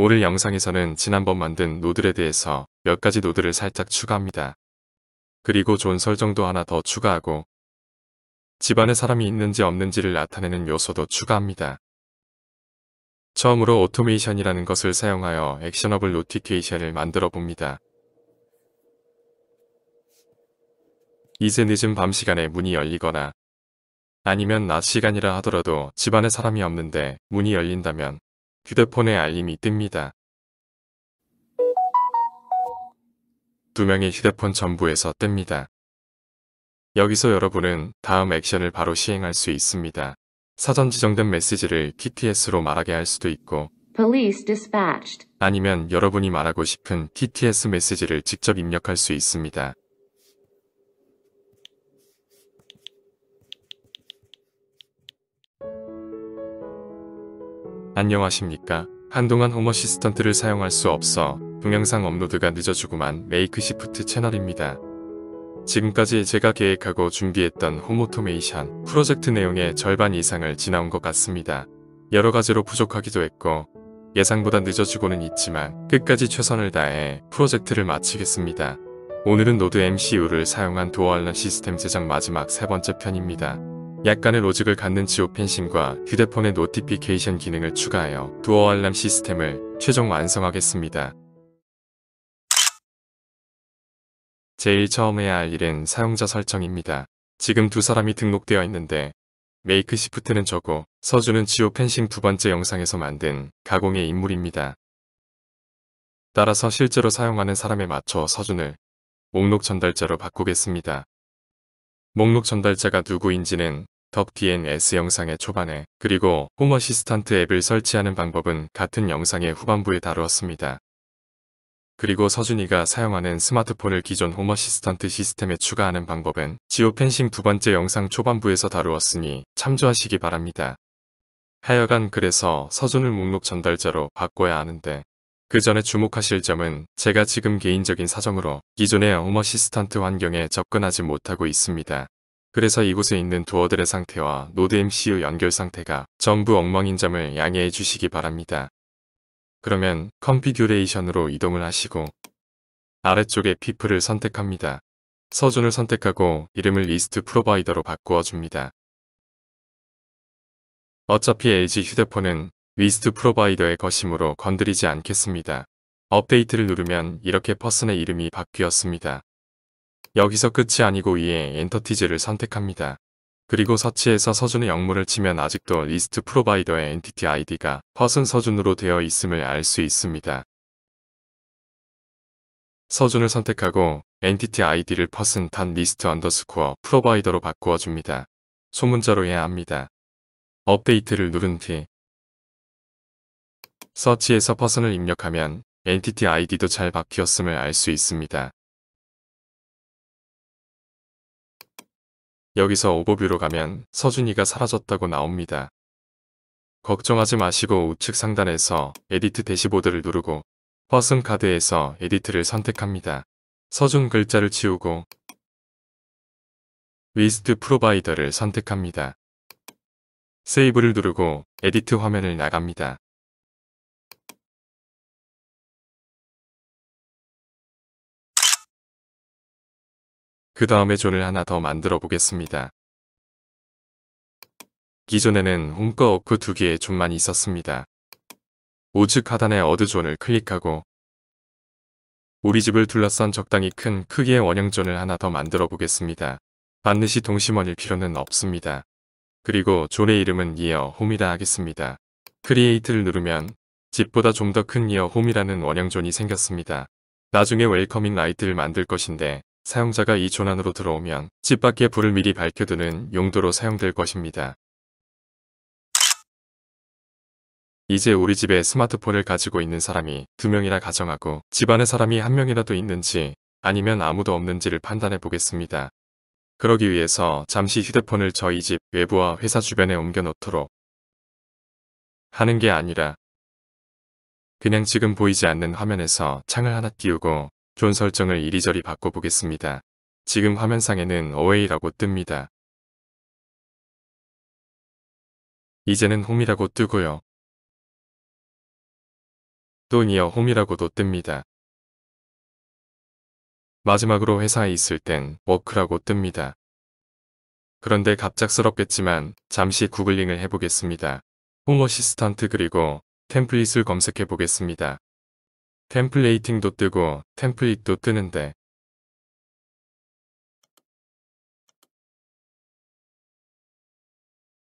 오늘 영상에서는 지난번 만든 노드에 대해서 몇 가지 노드를 살짝 추가합니다. 그리고 존 설정도 하나 더 추가하고 집안에 사람이 있는지 없는지를 나타내는 요소도 추가합니다. 처음으로 오토메이션이라는 것을 사용하여 액션업블 노티케이션을 만들어 봅니다. 이제 늦은 밤 시간에 문이 열리거나 아니면 낮 시간이라 하더라도 집안에 사람이 없는데 문이 열린다면 휴대폰에 알림이 뜹니다. 두 명의 휴대폰 전부에서 뜹니다. 여기서 여러분은 다음 액션을 바로 시행할 수 있습니다. 사전 지정된 메시지를 TTS로 말하게 할 수도 있고 아니면 여러분이 말하고 싶은 TTS 메시지를 직접 입력할 수 있습니다. 안녕하십니까. 한동안 홈 어시스턴트를 사용할 수 없어 동영상 업로드가 늦어지고만 메이크시프트 채널입니다. 지금까지 제가 계획하고 준비했던 홈오토메이션 프로젝트 내용의 절반 이상을 지나온 것 같습니다. 여러 가지로 부족하기도 했고 예상보다 늦어지고는 있지만 끝까지 최선을 다해 프로젝트를 마치겠습니다. 오늘은 노드 MCU를 사용한 도어 알람 시스템 제작 마지막 세 번째 편입니다. 약간의 로직을 갖는 지오 펜싱과 휴대폰의 노티피케이션 기능을 추가하여 두어 알람 시스템을 최종 완성하겠습니다. 제일 처음 해야 할 일은 사용자 설정입니다. 지금 두 사람이 등록되어 있는데 메이크 시프트는 저고 서주는 지오 펜싱 두 번째 영상에서 만든 가공의 인물입니다. 따라서 실제로 사용하는 사람에 맞춰 서준을 목록 전달자로 바꾸겠습니다. 목록 전달자가 누구인지는 덕 DNS 영상의 초반에 그리고 홈 어시스턴트 앱을 설치하는 방법은 같은 영상의 후반부에 다루었습니다. 그리고 서준이가 사용하는 스마트폰을 기존 홈 어시스턴트 시스템에 추가하는 방법은 지오펜싱 두 번째 영상 초반부에서 다루었으니 참조하시기 바랍니다. 하여간 그래서 서준을 목록 전달자로 바꿔야 하는데 그 전에 주목하실 점은 제가 지금 개인적인 사정으로 기존의 어머시스턴트 환경에 접근하지 못하고 있습니다. 그래서 이곳에 있는 도어들의 상태와 노드 m c 의 연결 상태가 전부 엉망인 점을 양해해 주시기 바랍니다. 그러면 컨피규레이션으로 이동을 하시고 아래쪽에 피플을 선택합니다. 서준을 선택하고 이름을 리스트 프로바이더로 바꾸어 줍니다. 어차피 LG 휴대폰은 리스트 프로바이더의 것이므로 건드리지 않겠습니다. 업데이트를 누르면 이렇게 퍼슨의 이름이 바뀌었습니다. 여기서 끝이 아니고 위에 엔터티즈를 선택합니다. 그리고 서치에서 서준의 영문을 치면 아직도 리스트 프로바이더의 엔티티 아이디가 퍼슨 서준으로 되어 있음을 알 수 있습니다. 서준을 선택하고 엔티티 아이디를 퍼슨 단 리스트 언더스코어 프로바이더로 바꾸어 줍니다. 소문자로 해야 합니다. 업데이트를 누른 뒤 서치에서 퍼선을 입력하면 엔티티 아이디도 잘 바뀌었음을 알 수 있습니다. 여기서 오버뷰로 가면 서준이가 사라졌다고 나옵니다. 걱정하지 마시고 우측 상단에서 에디트 대시보드를 누르고 퍼슨 카드에서 에디트를 선택합니다. 서준 글자를 지우고 위스트 프로바이더를 선택합니다. 세이브를 누르고 에디트 화면을 나갑니다. 그 다음에 존을 하나 더 만들어 보겠습니다. 기존에는 홈과 업크 두 개의 존만 있었습니다. 우측 하단의 어드 존을 클릭하고 우리 집을 둘러싼 적당히 큰 크기의 원형 존을 하나 더 만들어 보겠습니다. 반드시 동심원일 필요는 없습니다. 그리고 존의 이름은 이어 홈이라 하겠습니다. 크리에이트를 누르면 집보다 좀 더 큰 이어 홈이라는 원형 존이 생겼습니다. 나중에 웰커밍 라이트를 만들 것인데 사용자가 이 조난으로 들어오면 집 밖에 불을 미리 밝혀두는 용도로 사용될 것입니다. 이제 우리 집에 스마트폰을 가지고 있는 사람이 두명이라 가정하고 집안에 사람이 한명이라도 있는지 아니면 아무도 없는지를 판단해 보겠습니다. 그러기 위해서 잠시 휴대폰을 저희 집 외부와 회사 주변에 옮겨놓도록 하는 게 아니라 그냥 지금 보이지 않는 화면에서 창을 하나 띄우고 존 설정을 이리저리 바꿔보겠습니다. 지금 화면상에는 away라고 뜹니다. 이제는 home이라고 뜨고요. 또 near home이라고도 뜹니다. 마지막으로 회사에 있을 땐 워크라고 뜹니다. 그런데 갑작스럽겠지만 잠시 구글링을 해보겠습니다. 홈 어시스턴트 그리고 템플릿을 검색해 보겠습니다. 템플레이팅도 뜨고 템플릿도 뜨는데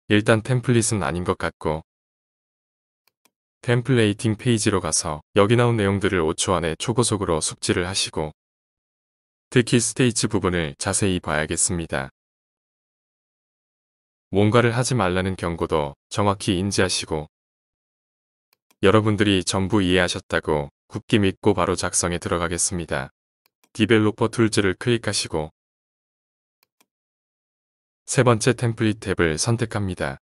일단 템플릿은 아닌 것 같고 템플레이팅 페이지로 가서 여기 나온 내용들을 5초 안에 초고속으로 숙지를 하시고 특히 스테이츠 부분을 자세히 봐야겠습니다. 뭔가를 하지 말라는 경고도 정확히 인지하시고 여러분들이 전부 이해하셨다고 굳기 믿고 바로 작성에 들어가겠습니다. 디벨로퍼 툴즈를 클릭하시고 세 번째 템플릿 탭을 선택합니다.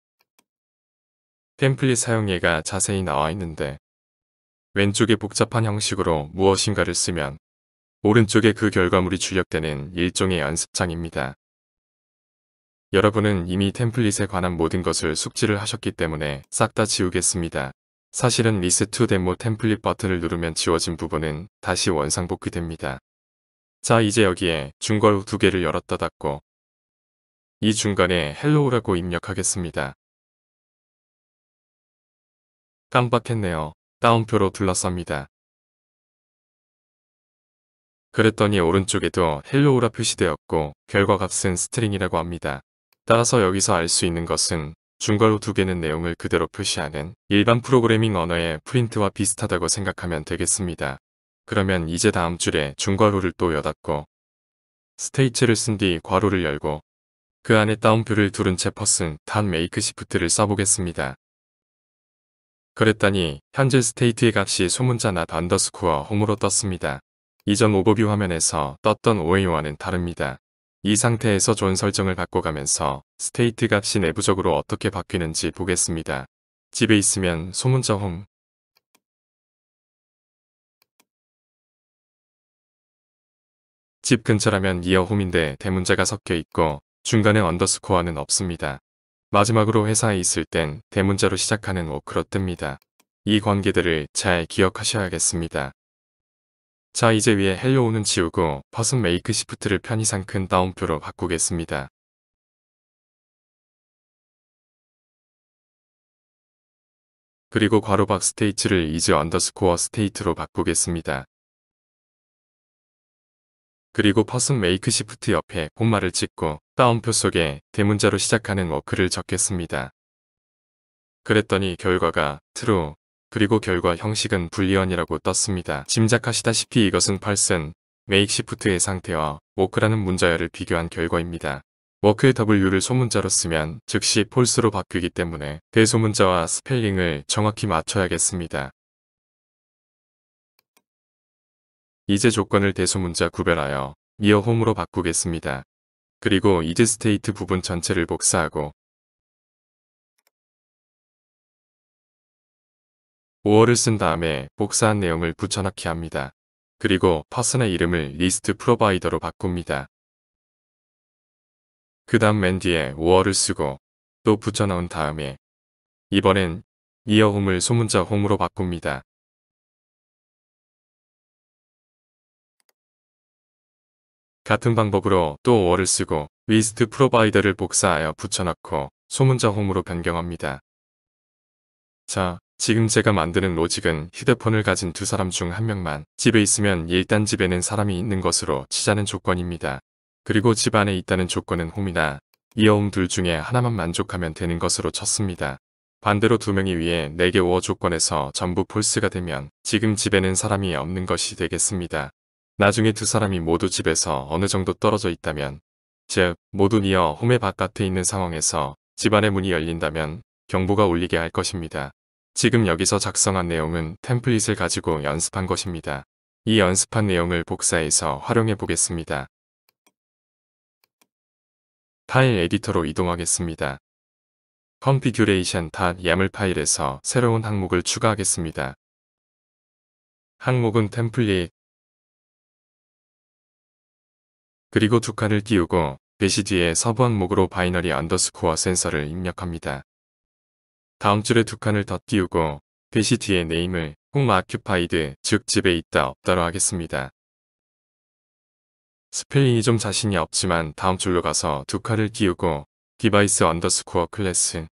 템플릿 사용예가 자세히 나와 있는데 왼쪽에 복잡한 형식으로 무엇인가를 쓰면 오른쪽에 그 결과물이 출력되는 일종의 연습장입니다. 여러분은 이미 템플릿에 관한 모든 것을 숙지를 하셨기 때문에 싹 다 지우겠습니다. 사실은 리스트 데모 템플릿 버튼을 누르면 지워진 부분은 다시 원상복귀 됩니다. 자 이제 여기에 중괄호 두 개를 열었다 닫고 이 중간에 헬로우라고 입력하겠습니다. 깜빡했네요. 다운표로 둘러쌉니다. 그랬더니 오른쪽에도 헬로우라 표시되었고 결과값은 스트링이라고 합니다. 따라서 여기서 알 수 있는 것은 중괄호 두 개는 내용을 그대로 표시하는 일반 프로그래밍 언어의 프린트와 비슷하다고 생각하면 되겠습니다. 그러면 이제 다음 줄에 중괄호를 또 여닫고 스테이츠를 쓴 뒤 괄호를 열고 그 안에 따옴표를 두른 채 퍼슨 단 메이크 시프트를 써보겠습니다. 그랬더니 현재 스테이트의 값이 소문자나 언더스코어 홈으로 떴습니다. 이전 오버뷰 화면에서 떴던 OA와는 다릅니다. 이 상태에서 존 설정을 바꿔가면서 스테이트 값이 내부적으로 어떻게 바뀌는지 보겠습니다. 집에 있으면 소문자 홈집 근처라면 이어 홈인데 대문자가 섞여 있고 중간에 언더스코어는 없습니다. 마지막으로 회사에 있을 땐 대문자로 시작하는 워크로 뜹니다. 이 관계들을 잘 기억하셔야겠습니다. 자 이제 위에 헬로우는 지우고 퍼슨 메이크 시프트를 편의상 큰 따옴표로 바꾸겠습니다. 그리고 괄호박 스테이트를 이즈 언더스코어 스테이트로 바꾸겠습니다. 그리고 퍼슨 메이크 시프트 옆에 본말을 찍고 따옴표 속에 대문자로 시작하는 워크를 적겠습니다. 그랬더니 결과가 트 r 그리고 결과 형식은 불리언이라고 떴습니다. 짐작하시다시피 이것은 팔슨, 메이크시프트의 상태와 워크라는 문자열을 비교한 결과입니다. 워크의 W를 소문자로 쓰면 즉시 폴스로 바뀌기 때문에 대소문자와 스펠링을 정확히 맞춰야겠습니다. 이제 조건을 대소문자 구별하여 미어홈으로 바꾸겠습니다. 그리고 이제 스테이트 부분 전체를 복사하고 5월을 쓴 다음에 복사한 내용을 붙여넣기 합니다. 그리고 파슨의 이름을 리스트 프로바이더로 바꿉니다. 그 다음 맨 뒤에 5월을 쓰고 또 붙여넣은 다음에 이번엔 이어홈을 소문자 홈으로 바꿉니다. 같은 방법으로 또 5월을 쓰고 리스트 프로바이더를 복사하여 붙여넣고 소문자 홈으로 변경합니다. 자, 지금 제가 만드는 로직은 휴대폰을 가진 두 사람 중 한 명만 집에 있으면 일단 집에는 사람이 있는 것으로 치자는 조건입니다. 그리고 집 안에 있다는 조건은 홈이나 이어홈둘 중에 하나만 만족하면 되는 것으로 쳤습니다. 반대로 두 명이 위에 4개 워어 조건에서 전부 폴스가 되면 지금 집에는 사람이 없는 것이 되겠습니다. 나중에 두 사람이 모두 집에서 어느 정도 떨어져 있다면 즉 모두 니어 홈의 바깥에 있는 상황에서 집안의 문이 열린다면 경보가 울리게 할 것입니다. 지금 여기서 작성한 내용은 템플릿을 가지고 연습한 것입니다. 이 연습한 내용을 복사해서 활용해 보겠습니다. 파일 에디터로 이동하겠습니다. configuration.yaml 파일에서 새로운 항목을 추가하겠습니다. 항목은 템플릿 그리고 두 칸을 띄우고 배시 그 뒤에 서브 항목으로 바이너리 언더스코어 센서를 입력합니다. 다음 줄에 두 칸을 더 띄우고 글씨 그 뒤에 네임을 홈마 큐파이드 즉 집에 있다 없다로 하겠습니다. 스펠링이 좀 자신이 없지만 다음 줄로 가서 두 칸을 띄우고 디바이스 언더스코어 클래스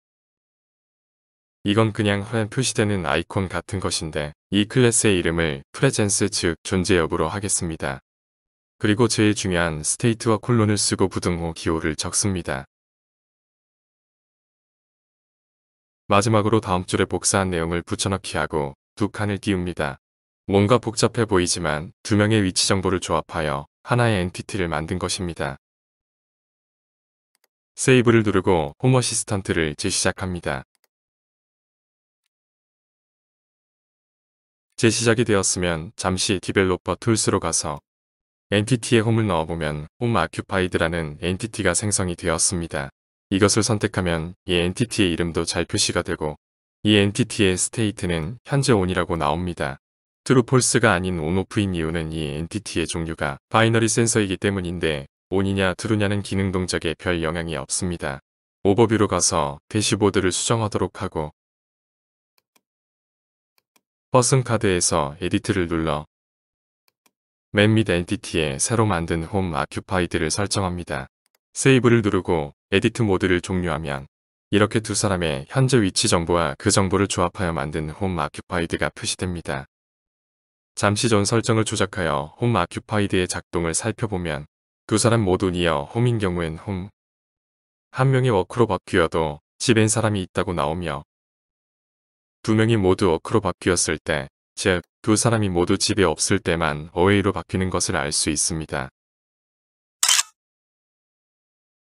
이건 그냥 화면 표시되는 아이콘 같은 것인데 이 클래스의 이름을 프레젠스 즉 존재 여부로 하겠습니다. 그리고 제일 중요한 스테이트와 콜론을 쓰고 부등호 기호를 적습니다. 마지막으로 다음 줄에 복사한 내용을 붙여넣기하고 두 칸을 띄웁니다. 뭔가 복잡해 보이지만 두 명의 위치 정보를 조합하여 하나의 엔티티를 만든 것입니다. 세이브를 누르고 홈 어시스턴트를 재시작합니다. 재시작이 되었으면 잠시 디벨로퍼 툴스로 가서 엔티티에 홈을 넣어보면 홈 아큐파이드라는 엔티티가 생성이 되었습니다. 이것을 선택하면 이 엔티티의 이름도 잘 표시가 되고 이 엔티티의 스테이트는 현재 온이라고 나옵니다. 트루 폴스가 아닌 온오프인 이유는 이 엔티티의 종류가 바이너리 센서이기 때문인데 온이냐 트루냐는 기능 동작에 별 영향이 없습니다. 오버뷰로 가서 대시보드를 수정하도록 하고 버슨 카드에서 에디트를 눌러 맨밑 엔티티에 새로 만든 홈 아큐파이드를 설정합니다. 세이브를 누르고 에디트 모드를 종료하면 이렇게 두 사람의 현재 위치 정보와 그 정보를 조합하여 만든 홈 아큐파이드가 표시됩니다. 잠시 전 설정을 조작하여 홈 아큐파이드의 작동을 살펴보면 두 사람 모두 니어 홈인 경우엔 홈, 한 명이 워크로 바뀌어도 집엔 사람이 있다고 나오며 두 명이 모두 워크로 바뀌었을 때, 즉 두 사람이 모두 집에 없을 때만 어웨이로 바뀌는 것을 알 수 있습니다.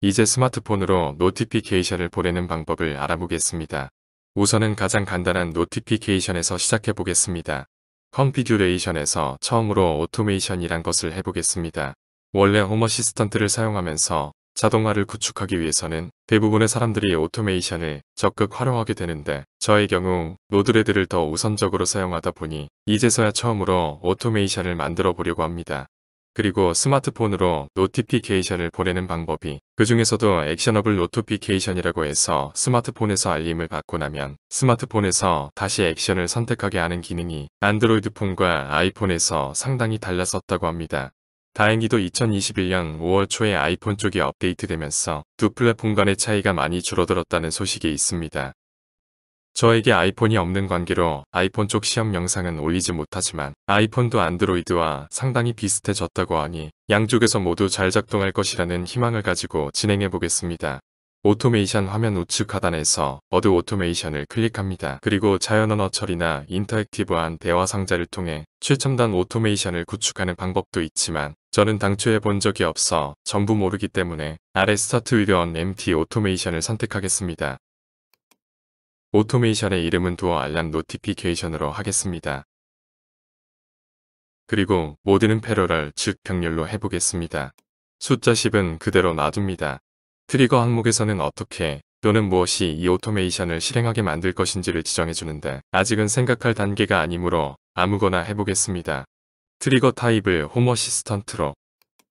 이제 스마트폰으로 노티피케이션을 보내는 방법을 알아보겠습니다. 우선은 가장 간단한 노티피케이션에서 시작해 보겠습니다. 컴피규레이션에서 처음으로 오토메이션이란 것을 해보겠습니다. 원래 홈 어시스턴트를 사용하면서 자동화를 구축하기 위해서는 대부분의 사람들이 오토메이션을 적극 활용하게 되는데 저의 경우 노드레드를 더 우선적으로 사용하다 보니 이제서야 처음으로 오토메이션을 만들어 보려고 합니다. 그리고 스마트폰으로 노티피케이션을 보내는 방법이 그 중에서도 액션업을 노티피케이션이라고 해서 스마트폰에서 알림을 받고 나면 스마트폰에서 다시 액션을 선택하게 하는 기능이 안드로이드폰과 아이폰에서 상당히 달라졌다고 합니다. 다행히도 2021년 5월 초에 아이폰 쪽이 업데이트되면서 두 플랫폼 간의 차이가 많이 줄어들었다는 소식이 있습니다. 저에게 아이폰이 없는 관계로 아이폰 쪽 시험 영상은 올리지 못하지만 아이폰도 안드로이드와 상당히 비슷해졌다고 하니 양쪽에서 모두 잘 작동할 것이라는 희망을 가지고 진행해 보겠습니다. 오토메이션 화면 우측 하단에서 어드 오토메이션을 클릭합니다. 그리고 자연언어 처리나 인터액티브한 대화 상자를 통해 최첨단 오토메이션을 구축하는 방법도 있지만 저는 당초에 본 적이 없어 전부 모르기 때문에 아래 스타트 위드언 MT 오토메이션을 선택하겠습니다. 오토메이션의 이름은 도어 알람 노티피케이션으로 하겠습니다. 그리고 모드는 패러럴 즉 병렬로 해보겠습니다. 숫자 10은 그대로 놔둡니다. 트리거 항목에서는 어떻게 또는 무엇이 이 오토메이션을 실행하게 만들 것인지를 지정해주는데 아직은 생각할 단계가 아니므로 아무거나 해보겠습니다. 트리거 타입을 홈 어시스턴트로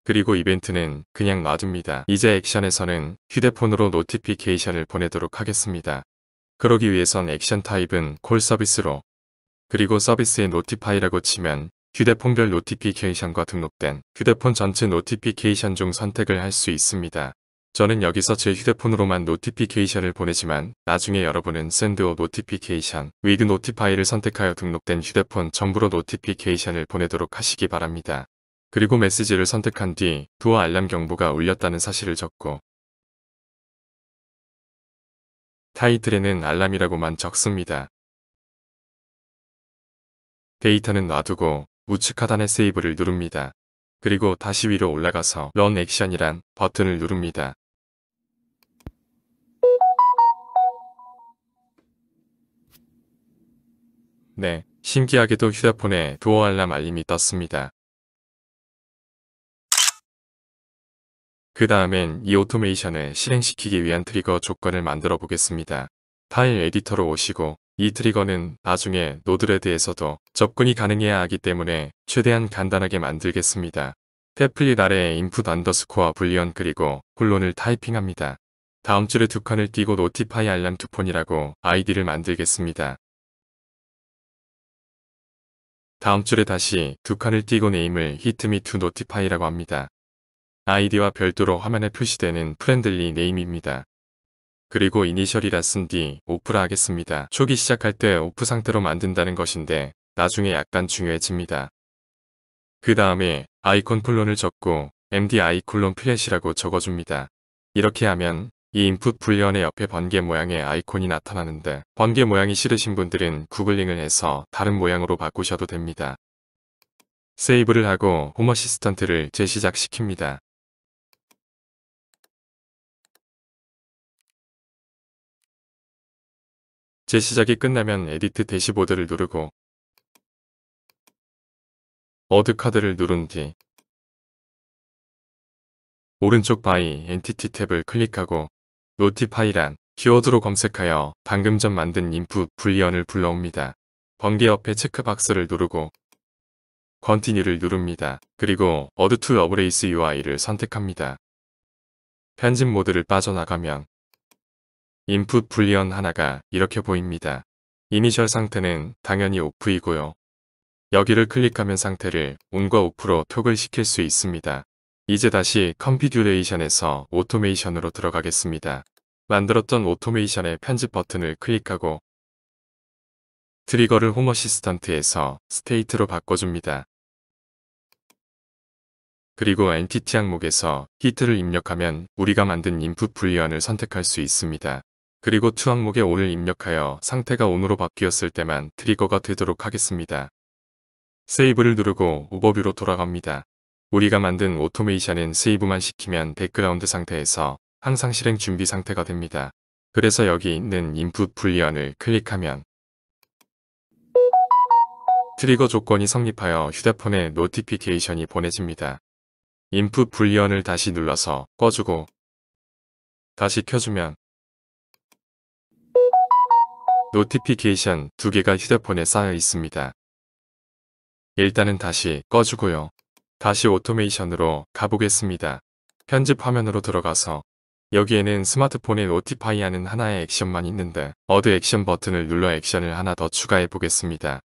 그리고 이벤트는 그냥 놔둡니다. 이제 액션에서는 휴대폰으로 노티피케이션을 보내도록 하겠습니다. 그러기 위해선 액션 타입은 콜 서비스로 그리고 서비스의 노티파이라고 치면 휴대폰별 노티피케이션과 등록된 휴대폰 전체 노티피케이션 중 선택을 할 수 있습니다. 저는 여기서 제 휴대폰으로만 노티피케이션을 보내지만 나중에 여러분은 샌드오 노티피케이션, 위드 노티파이를 선택하여 등록된 휴대폰 전부로 노티피케이션을 보내도록 하시기 바랍니다. 그리고 메시지를 선택한 뒤 두어 알람 경보가 울렸다는 사실을 적고 타이틀에는 알람이라고만 적습니다. 데이터는 놔두고 우측 하단의 세이브를 누릅니다. 그리고 다시 위로 올라가서 런 액션이란 버튼을 누릅니다. 네, 신기하게도 휴대폰에 도어 알람 알림이 떴습니다. 그 다음엔 이 오토메이션을 실행시키기 위한 트리거 조건을 만들어 보겠습니다. 파일 에디터로 오시고 이 트리거는 나중에 노드레드에서도 접근이 가능해야 하기 때문에 최대한 간단하게 만들겠습니다. 태플릿 아래에 input underscore 불리언 그리고 콜론을 타이핑합니다. 다음 줄에 두 칸을 띄고 notify 알람 투폰이라고 아이디를 만들겠습니다. 다음 줄에 다시 두 칸을 띄고 네임을 히트미 투 노티파이라고 합니다. 아이디와 별도로 화면에 표시되는 프렌들리 네임입니다. 그리고 이니셜이라 쓴 뒤 오프라 하겠습니다. 초기 시작할 때 오프 상태로 만든다는 것인데 나중에 약간 중요해집니다. 그 다음에 아이콘 콜론을 적고 mdi 콜론 플랫이라고 적어줍니다. 이렇게 하면 이 인풋 분리언의 옆에 번개 모양의 아이콘이 나타나는데 번개 모양이 싫으신 분들은 구글링을 해서 다른 모양으로 바꾸셔도 됩니다. 세이브를 하고 홈 어시스턴트를 재시작시킵니다. 제시작이 끝나면 에디트 대시보드를 누르고 어드 카드를 누른 뒤 오른쪽 바이 엔티티 탭을 클릭하고 노티파이란 키워드로 검색하여 방금 전 만든 인풋 불리언을 불러옵니다. 번개 옆에 체크박스를 누르고 컨티뉴를 누릅니다. 그리고 어드 투 어브레이스 UI를 선택합니다. 편집 모드를 빠져나가면 인풋 불리언 하나가 이렇게 보입니다. 이니셜 상태는 당연히 오프이고요. 여기를 클릭하면 상태를 온과 오프로 톡을 시킬 수 있습니다. 이제 다시 컴피듀레이션에서 오토메이션으로 들어가겠습니다. 만들었던 오토메이션의 편집 버튼을 클릭하고 트리거를 홈 어시스턴트에서 스테이트로 바꿔줍니다. 그리고 엔티티 항목에서 히트를 입력하면 우리가 만든 인풋 불리언을 선택할 수 있습니다. 그리고 투 항목에 오을 입력하여 상태가 온으로 바뀌었을 때만 트리거가 되도록 하겠습니다. 세이브를 누르고 오버뷰로 돌아갑니다. 우리가 만든 오토메이션은 세이브만 시키면 백그라운드 상태에서 항상 실행 준비 상태가 됩니다. 그래서 여기 있는 인풋 불리언을 클릭하면 트리거 조건이 성립하여 휴대폰에 노티피케이션이 보내집니다. 인풋 불리언을 다시 눌러서 꺼주고 다시 켜주면 노티피케이션 두 개가 휴대폰에 쌓여 있습니다. 일단은 다시 꺼주고요. 다시 오토메이션으로 가보겠습니다. 편집 화면으로 들어가서 여기에는 스마트폰에 노티파이 하는 하나의 액션만 있는데 어드 액션 버튼을 눌러 액션을 하나 더 추가해 보겠습니다.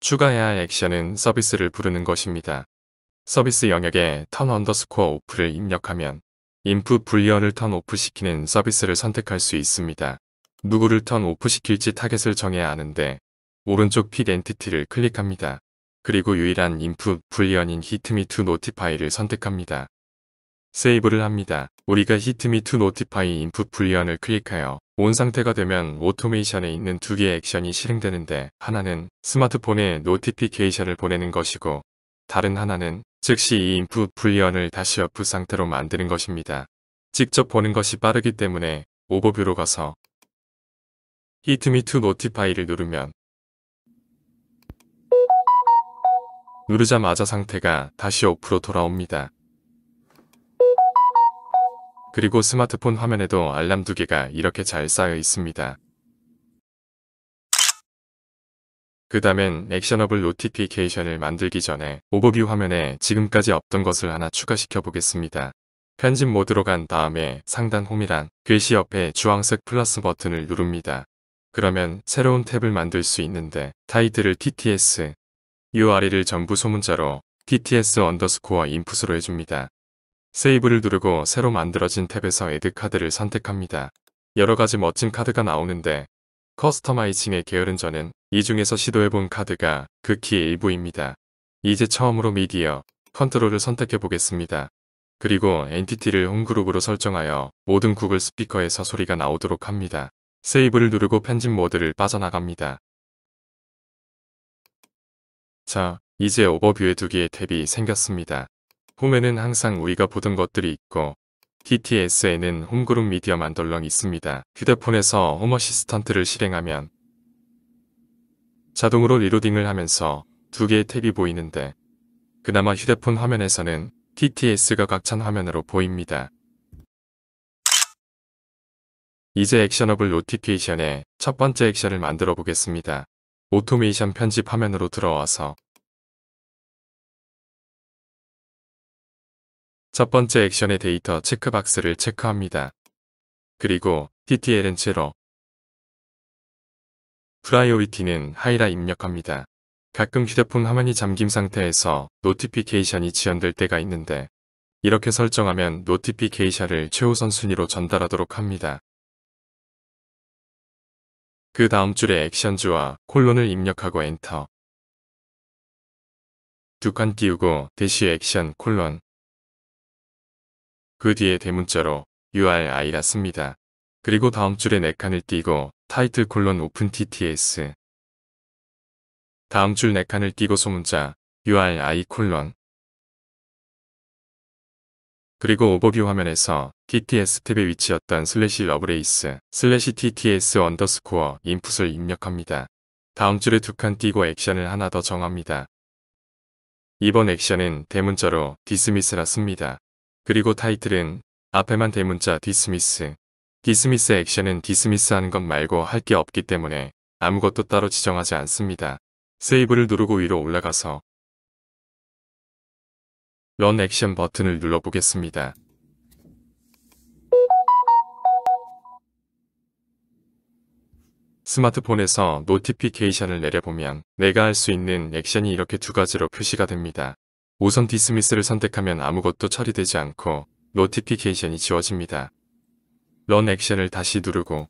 추가해야 할 액션은 서비스를 부르는 것입니다. 서비스 영역에 턴 언더스코어 오프를 입력하면 인풋 불리어를 턴 오프 시키는 서비스를 선택할 수 있습니다. 누구를 턴 오프시킬지 타겟을 정해야 하는데 오른쪽 픽 엔티티를 클릭합니다. 그리고 유일한 인풋 불리언인 히트미투 노티파이를 선택합니다. 세이브를 합니다. 우리가 히트미투 노티파이 인풋 불리언을 클릭하여 온 상태가 되면 오토메이션에 있는 두 개의 액션이 실행되는데 하나는 스마트폰에 노티피케이션을 보내는 것이고 다른 하나는 즉시 이 인풋 불리언을 다시 어프 상태로 만드는 것입니다. 직접 보는 것이 빠르기 때문에 오버뷰로 가서 히트미 투 노티파이를 누르면 누르자마자 상태가 다시 오프로 돌아옵니다. 그리고 스마트폰 화면에도 알람 두 개가 이렇게 잘 쌓여 있습니다. 그 다음엔 액션업블 노티피케이션을 만들기 전에 오버뷰 화면에 지금까지 없던 것을 하나 추가시켜 보겠습니다. 편집 모드로 간 다음에 상단 홈이란 괴시 옆에 주황색 플러스 버튼을 누릅니다. 그러면 새로운 탭을 만들 수 있는데 타이틀을 tts, URL을 전부 소문자로 tts 언더스코어 인풋으로 해줍니다. 세이브를 누르고 새로 만들어진 탭에서 에드 카드를 선택합니다. 여러가지 멋진 카드가 나오는데 커스터마이징의 계열은 저는 이 중에서 시도해본 카드가 극히 일부입니다. 이제 처음으로 미디어 컨트롤을 선택해 보겠습니다. 그리고 엔티티를 홈그룹으로 설정하여 모든 구글 스피커에서 소리가 나오도록 합니다. 세이브를 누르고 편집 모드를 빠져나갑니다. 자, 이제 오버뷰에 두 개의 탭이 생겼습니다. 홈에는 항상 우리가 보던 것들이 있고 DTS에는 홈그룹 미디어 만덜렁 있습니다. 휴대폰에서 홈 어시스턴트를 실행하면 자동으로 리로딩을 하면서 두 개의 탭이 보이는데 그나마 휴대폰 화면에서는 TTS가 각찬 화면으로 보입니다. 이제 액션업을 노티케이션의첫 번째 액션을 만들어 보겠습니다. 오토메이션 편집 화면으로 들어와서 첫 번째 액션의 데이터 체크박스를 체크합니다. 그리고 TTL은 7로 프라이오리티는 하이라 입력합니다. 가끔 휴대폰 화면이 잠김 상태에서 노티피케이션이 지연될 때가 있는데 이렇게 설정하면 노티피케이션을 최우선 순위로 전달하도록 합니다. 그 다음 줄에 액션주와 콜론을 입력하고 엔터. 두 칸 띄우고 대시 액션 콜론. 그 뒤에 대문자로 URI라 씁니다. 그리고 다음 줄에 네 칸을 띄고 타이틀 콜론 오픈 TTS. 다음 줄네 칸을 띄고 소문자 URI 콜론 그리고 오버뷰 화면에서 TTS 탭에 위치였던 슬래시 러브레이스 슬래시 TTS 언더스코어 인풋을 입력합니다. 다음 줄에 두 칸 띄고 액션을 하나 더 정합니다. 이번 액션은 대문자로 디스미스라 씁니다. 그리고 타이틀은 앞에만 대문자 디스미스 디스미스 액션은 디스미스 하는 것 말고 할 게 없기 때문에 아무것도 따로 지정하지 않습니다. 세이브를 누르고 위로 올라가서 런 액션 버튼을 눌러보겠습니다. 스마트폰에서 노티피케이션을 내려보면 내가 할 수 있는 액션이 이렇게 두 가지로 표시가 됩니다. 우선 디스미스를 선택하면 아무것도 처리되지 않고 노티피케이션이 지워집니다. 런 액션을 다시 누르고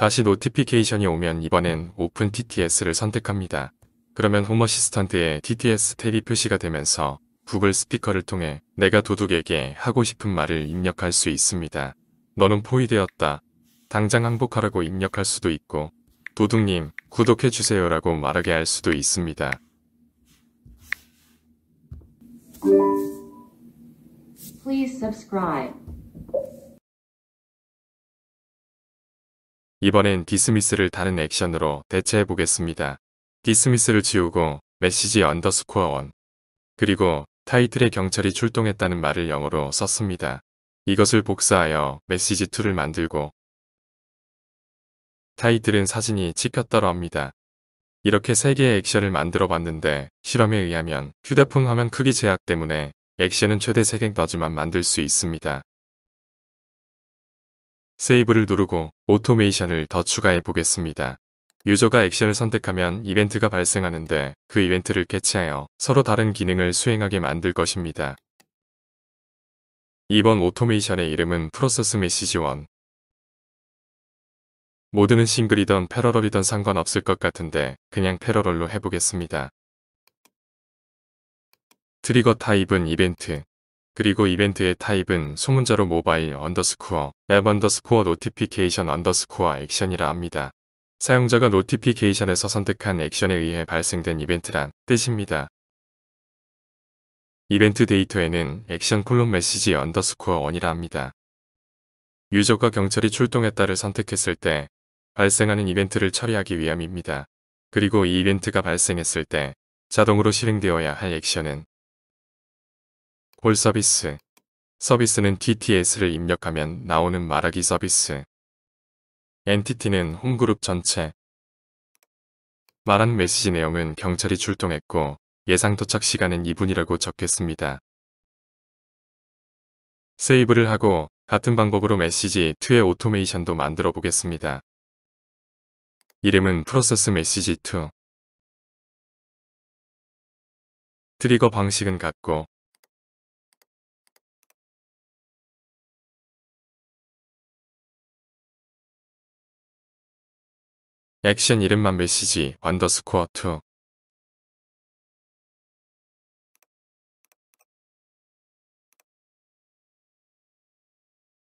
다시 노티피케이션이 오면 이번엔 오픈 TTS를 선택합니다. 그러면 홈어시스턴트에 TTS 태이 표시가 되면서 구글 스피커를 통해 내가 도둑에게 하고 싶은 말을 입력할 수 있습니다. 너는 포위되었다. 당장 항복하라고 입력할 수도 있고 도둑님 구독해주세요 라고 말하게 할 수도 있습니다. 이번엔 디스미스를 다른 액션으로 대체해 보겠습니다. 디스미스를 지우고 메시지 언더스코어 원 그리고 타이틀에 경찰이 출동했다는 말을 영어로 썼습니다. 이것을 복사하여 메시지 2를 만들고 타이틀은 사진이 찍혔더라 합니다. 이렇게 3개의 액션을 만들어 봤는데 실험에 의하면 휴대폰 화면 크기 제약 때문에 액션은 최대 3개 더즈만 만들 수 있습니다. 세이브를 누르고 오토메이션을 더 추가해 보겠습니다. 유저가 액션을 선택하면 이벤트가 발생하는데 그 이벤트를 캐치하여 서로 다른 기능을 수행하게 만들 것입니다. 이번 오토메이션의 이름은 프로세스 메시지 1 모드는 싱글이던 패러럴이던 상관없을 것 같은데 그냥 패러럴로 해보겠습니다. 트리거 타입은 이벤트 그리고 이벤트의 타입은 소문자로 모바일 언더스코어 앱 언더스코어 노티피케이션 언더스코어 액션이라 합니다. 사용자가 노티피케이션에서 선택한 액션에 의해 발생된 이벤트란 뜻입니다. 이벤트 데이터에는 액션 콜론 메시지 언더스코어 원이라 합니다. 유저가 경찰이 출동했다를 선택했을 때 발생하는 이벤트를 처리하기 위함입니다. 그리고 이 이벤트가 발생했을 때 자동으로 실행되어야 할 액션은 콜 서비스 서비스는 TTS를 입력하면 나오는 말하기 서비스 엔티티는 홈그룹 전체 말한 메시지 내용은 경찰이 출동했고 예상 도착 시간은 2분이라고 적혔습니다. 세이브를 하고 같은 방법으로 메시지 2의 오토메이션도 만들어 보겠습니다. 이름은 프로세스 메시지 2 트리거 방식은 같고 액션 이름만 메시지 언더스코어 2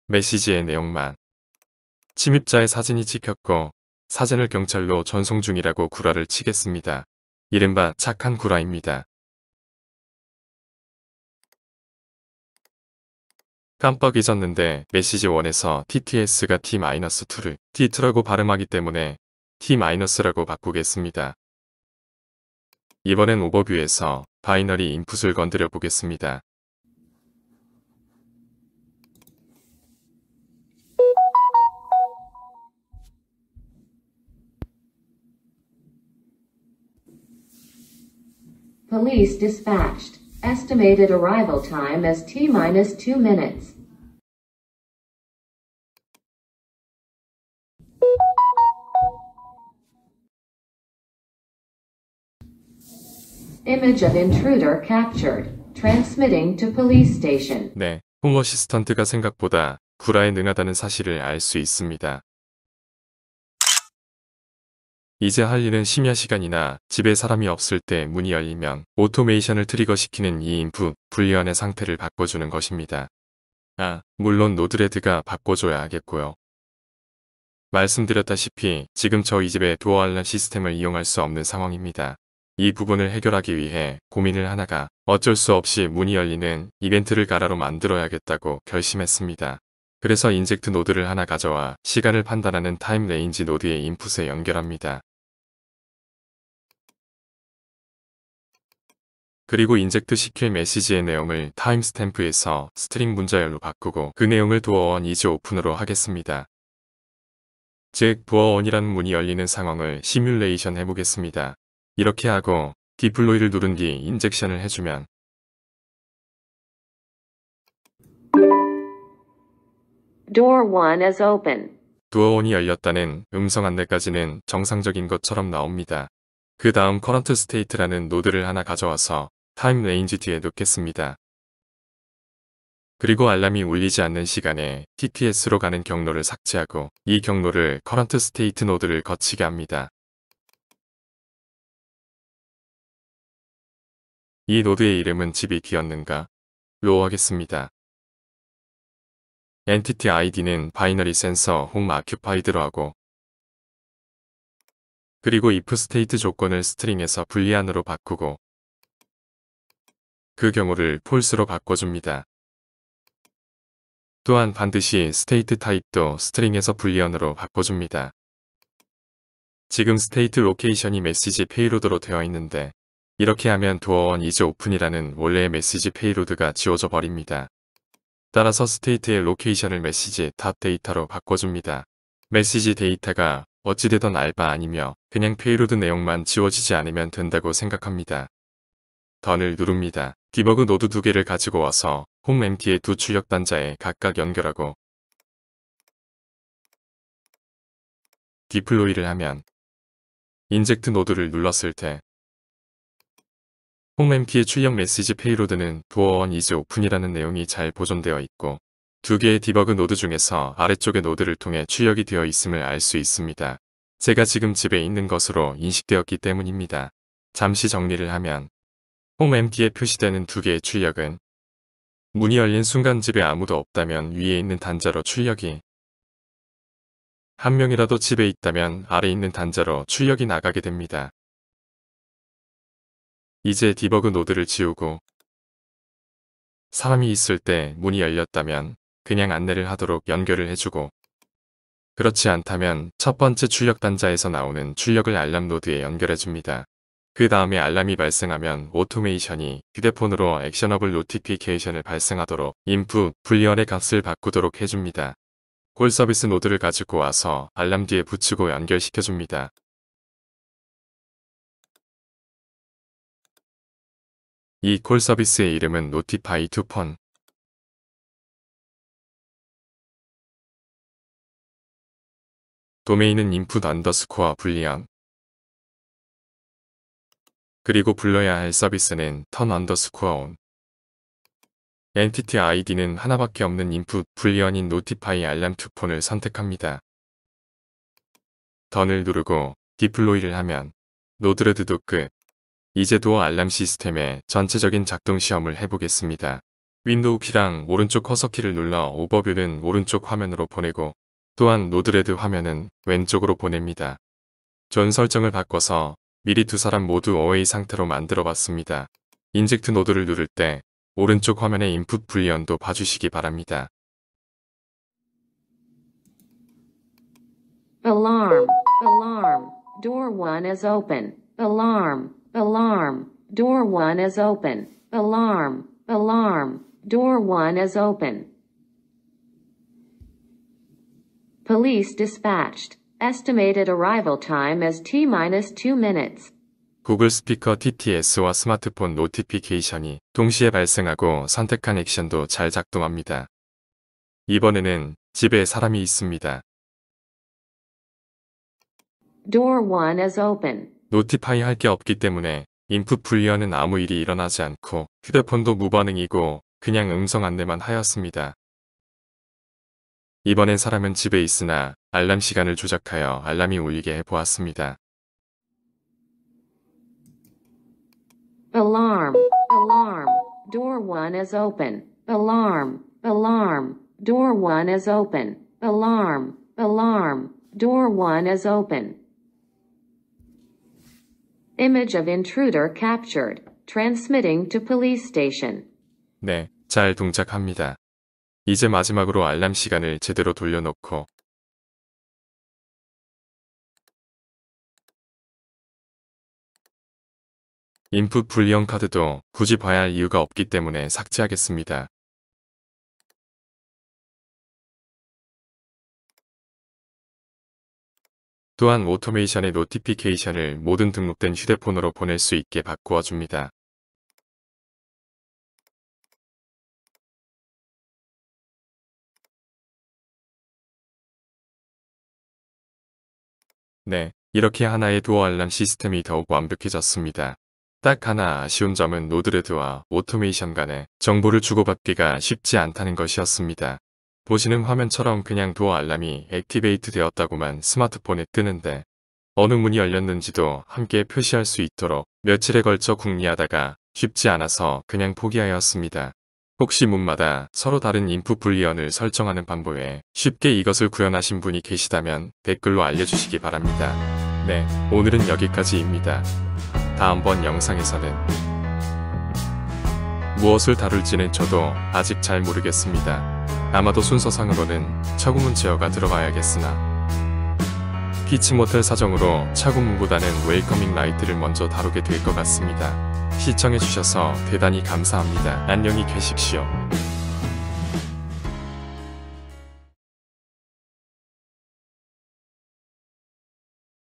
메시지의 내용만 침입자의 사진이 찍혔고 사진을 경찰로 전송 중이라고 구라를 치겠습니다. 이른바 착한 구라입니다. 깜빡 잊었는데 메시지 1에서 TTS가 T-2를 t 2라고 발음하기 때문에 t-라고 바꾸겠습니다. 이번엔 오버뷰에서 바이너리 인풋을 건드려 보겠습니다. Police dispatched. Estimated arrival time as T-2 minus minutes. Image of intruder captured. Transmitting to police station. 네, 홈 어시스턴트가 생각보다 구라에 능하다는 사실을 알 수 있습니다. 이제 할 일은 심야 시간이나 집에 사람이 없을 때 문이 열리면 오토메이션을 트리거시키는 이 인풋 불리언의 상태를 바꿔주는 것입니다. 아, 물론 노드레드가 바꿔줘야 하겠고요. 말씀드렸다시피 지금 저 이 집에 도어 알람 시스템을 이용할 수 없는 상황입니다. 이 부분을 해결하기 위해 고민을 하나가 어쩔 수 없이 문이 열리는 이벤트를 가라로 만들어야겠다고 결심했습니다. 그래서 인젝트 노드를 하나 가져와 시간을 판단하는 타임 레인지 노드의 인풋에 연결합니다. 그리고 인젝트 시킬 메시지의 내용을 타임스탬프에서 스트링 문자열로 바꾸고 그 내용을 도어원 이즈 오픈으로 하겠습니다. 즉 도어원이라는 문이 열리는 상황을 시뮬레이션 해보겠습니다. 이렇게 하고 디플로이를 누른 뒤 인젝션을 해주면 Door 1 is open. 도어원이 열렸다는 음성 안내까지는 정상적인 것처럼 나옵니다. 그 다음 Current State라는 노드를 하나 가져와서 Time Range 뒤에 놓겠습니다. 그리고 알람이 울리지 않는 시간에 TTS로 가는 경로를 삭제하고 이 경로를 Current State 노드를 거치게 합니다. 이 노드의 이름은 집이귀였는가로 하겠습니다. 엔티티 id는 바이너리 센서 홈아큐파이드로 하고 그리고 if state 조건을 스트링에서 불리한으로 바꾸고 그 경우를 false로 바꿔줍니다. 또한 반드시 state 타입도 스트링에서 불리언으로 바꿔줍니다. 지금 state l o c a t i o n 이 메시지 페이로드로 되어 있는데 이렇게 하면 도어원 이즈 오픈이라는 원래의 메시지 페이로드가 지워져 버립니다. 따라서 스테이트의 로케이션을 메시지 탑 데이터로 바꿔줍니다. 메시지 데이터가 어찌되던 알바 아니며 그냥 페이로드 내용만 지워지지 않으면 된다고 생각합니다. 던을 누릅니다. 디버그 노드 두 개를 가지고 와서 홈 MT의 두 출력 단자에 각각 연결하고 디플로이를 하면 인젝트 노드를 눌렀을 때홈 m 키의 출력 메시지 페이로드는 도어원 이즈 오픈이라는 내용이 잘 보존되어 있고 두 개의 디버그 노드 중에서 아래쪽의 노드를 통해 출력이 되어 있음을 알 수 있습니다. 제가 지금 집에 있는 것으로 인식되었기 때문입니다. 잠시 정리를 하면 홈 m 키에 표시되는 두 개의 출력은 문이 열린 순간 집에 아무도 없다면 위에 있는 단자로 출력이 한 명이라도 집에 있다면 아래 있는 단자로 출력이 나가게 됩니다. 이제 디버그 노드를 지우고 사람이 있을 때 문이 열렸다면 그냥 안내를 하도록 연결을 해주고 그렇지 않다면 첫 번째 출력 단자에서 나오는 출력을 알람 노드에 연결해줍니다. 그 다음에 알람이 발생하면 오토메이션이 휴대폰으로 액션업을 노티피케이션을 발생하도록 인풋, 불리언의 값을 바꾸도록 해줍니다. 콜 서비스 노드를 가지고 와서 알람 뒤에 붙이고 연결시켜줍니다. 이콜 서비스의 이름은 노티파이 투폰. 도메인은 input underscore 불리함. 그리고 불러야 할 서비스는 turn underscore on. 엔티티 아이디는 하나밖에 없는 인풋 불리언인 노티파이 알람 투폰을 선택합니다. 던을 누르고 디플로이를 하면 노드레드 도크 이제도 알람 시스템의 전체적인 작동 시험을 해보겠습니다. 윈도우 키랑 오른쪽 커서키를 눌러 오버뷰는 오른쪽 화면으로 보내고 또한 노드레드 화면은 왼쪽으로 보냅니다. 전 설정을 바꿔서 미리 두 사람 모두 어웨이 상태로 만들어 봤습니다. 인젝트 노드를 누를 때 오른쪽 화면의 인풋 불리언도 봐주시기 바랍니다. Alarm, alarm, door one is open, alarm. Alarm. Door 1 is open. Alarm. Alarm. Door 1 is open. Police dispatched. Estimated arrival time as T-2 minutes. 구글 스피커 TTS와 스마트폰 노티피케이션이 동시에 발생하고 선택한 액션도 잘 작동합니다. 이번에는 집에 사람이 있습니다. Door 1 is open. 노티파이 할 게 없기 때문에 인풋 불리어는 아무 일이 일어나지 않고 휴대폰도 무반응이고 그냥 음성 안내만 하였습니다. 이번엔 사람은 집에 있으나 알람 시간을 조작하여 알람이 울리게 해보았습니다. alarm alarm door 1 is open alarm alarm door 1 is open alarm alarm door 1 is open Image of intruder captured. Transmitting to police station. 네, 잘 동작합니다. 이제 마지막으로 알람 시간을 제대로 돌려놓고 인풋 불리언 카드도 굳이 봐야 할 이유가 없기 때문에 삭제하겠습니다. 또한 오토메이션의 노티피케이션을 모든 등록된 휴대폰으로 보낼 수 있게 바꾸어 줍니다. 네, 이렇게 하나의 도어 알람 시스템이 더욱 완벽해졌습니다. 딱 하나 아쉬운 점은 노드레드와 오토메이션 간에 정보를 주고받기가 쉽지 않다는 것이었습니다. 보시는 화면처럼 그냥 도어 알람이 액티베이트 되었다고만 스마트폰에 뜨는데 어느 문이 열렸는지도 함께 표시할 수 있도록 며칠에 걸쳐 궁리하다가 쉽지 않아서 그냥 포기하였습니다. 혹시 문마다 서로 다른 인풋 불리언을 설정하는 방법에 쉽게 이것을 구현하신 분이 계시다면 댓글로 알려주시기 바랍니다. 네, 오늘은 여기까지입니다. 다음번 영상에서는 무엇을 다룰지는 저도 아직 잘 모르겠습니다. 아마도 순서상으로는 차구문 제어가 들어가야겠으나 피치 모텔 사정으로 차구문보다는 웨이커밍 라이트를 먼저 다루게 될 것 같습니다. 시청해주셔서 대단히 감사합니다. 안녕히 계십시오.